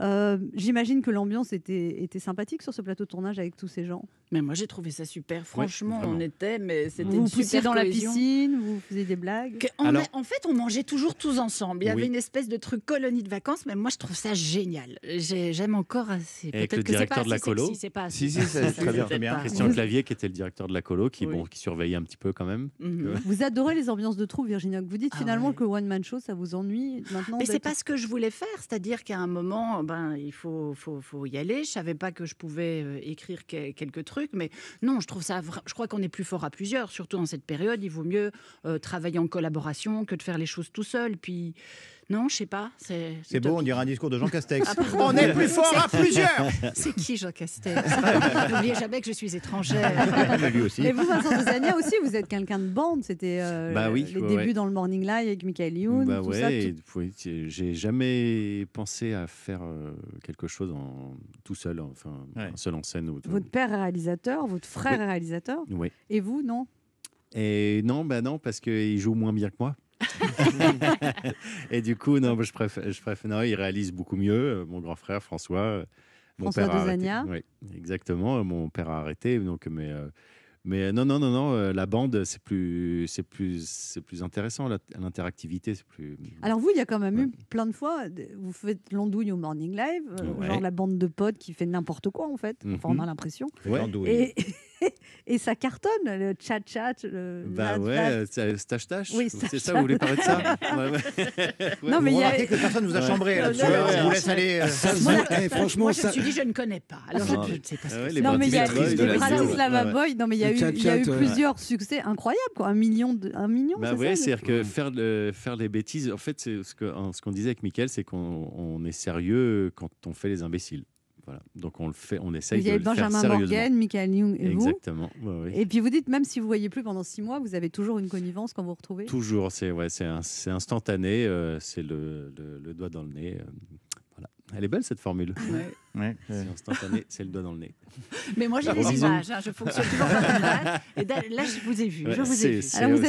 Euh, j'imagine que l'ambiance était, sympathique sur ce plateau de tournage avec tous ces gens. Mais moi j'ai trouvé ça super. Franchement, on était, mais c'était vous une dans la piscine, vous faisiez des blagues. en fait, on mangeait toujours tous ensemble. Il y avait une espèce de truc colonie de vacances, mais moi je trouve ça génial. j'aime encore assez. peut le directeur de la colo. c'est si, si, c'est très bien. Christian Clavier, qui était le directeur de la colo, qui, bon, qui surveillait un petit peu quand même. Mhm. Vous adorez les ambiances de troupe, Virginia. Vous dites ah finalement que One Man Show, ça vous ennuie Mais c'est pas ce que je voulais faire. C'est-à-dire qu'à un moment, ben, il faut, faut, faut y aller. Je savais pas que je pouvais euh, écrire quelques trucs mais non, je trouve ça. Je crois qu'on est plus fort à plusieurs, surtout dans cette période. Il vaut mieux euh, travailler en collaboration que de faire les choses tout seul. Puis non, je sais pas. C'est beau, on dirait un discours de Jean Castex. Ah, on est plus fort à plusieurs C'est qui Jean Castex N'oubliez jamais que je suis étrangère. Mais aussi. Et vous, Vincent Desania aussi, vous êtes quelqu'un de bande. C'était euh, bah les débuts dans le Morning Live avec Michael Youn. Bah ouais, j'ai jamais pensé à faire euh, quelque chose en, tout seul, enfin, seul en scène. votre père est réalisateur, votre frère est réalisateur. Et vous, non Et non, bah non, parce qu'il joue moins bien que moi. et du coup, non, je préfère, je préfère, non, il réalise beaucoup mieux. Euh, mon grand frère François, euh, mon François père Oui, exactement. Euh, mon père a arrêté, donc mais. mais non, non, non, non, la bande, c'est plus, c'est plus, c'est plus intéressant, l'interactivité, c'est plus. Alors vous, il y a quand même eu plein de fois, vous faites l'andouille au Morning Live, genre la bande de potes qui fait n'importe quoi en fait, enfin on mhm. a l'impression. Et, et ça cartonne, le tchat chat Bah ouais, euh, stache-tache. Euh, c'est ça, vous voulez parler de ça Non, mais il y a. que personne ne vous a chambré là-dessus. vous laisse aller. Franchement, Moi, je me suis dit, je ne connais pas. Non, mais il y a eu euh, plusieurs succès incroyables, quoi. Un million. Bah ouais c'est-à-dire que faire, faire les bêtises, en fait, c'est ce qu'on disait avec Mickaël, c'est qu'on est sérieux quand on fait les imbéciles. Voilà. Donc on le fait, on essaye de le Benjamin faire sérieusement. Morgan, Michael Young et vous. Exactement. Et puis vous dites même si vous voyez plus pendant six mois, vous avez toujours une connivence quand vous vous retrouvez. Toujours, c'est ouais, c'est instantané, euh, c'est le, doigt dans le nez. Euh, voilà. Elle est belle cette formule. Ah ouais. C'est instantané, c'est le doigt dans le nez. Mais moi j'ai des images, hein, je fonctionne toujours Et là je vous ai vu, je vous ai vu.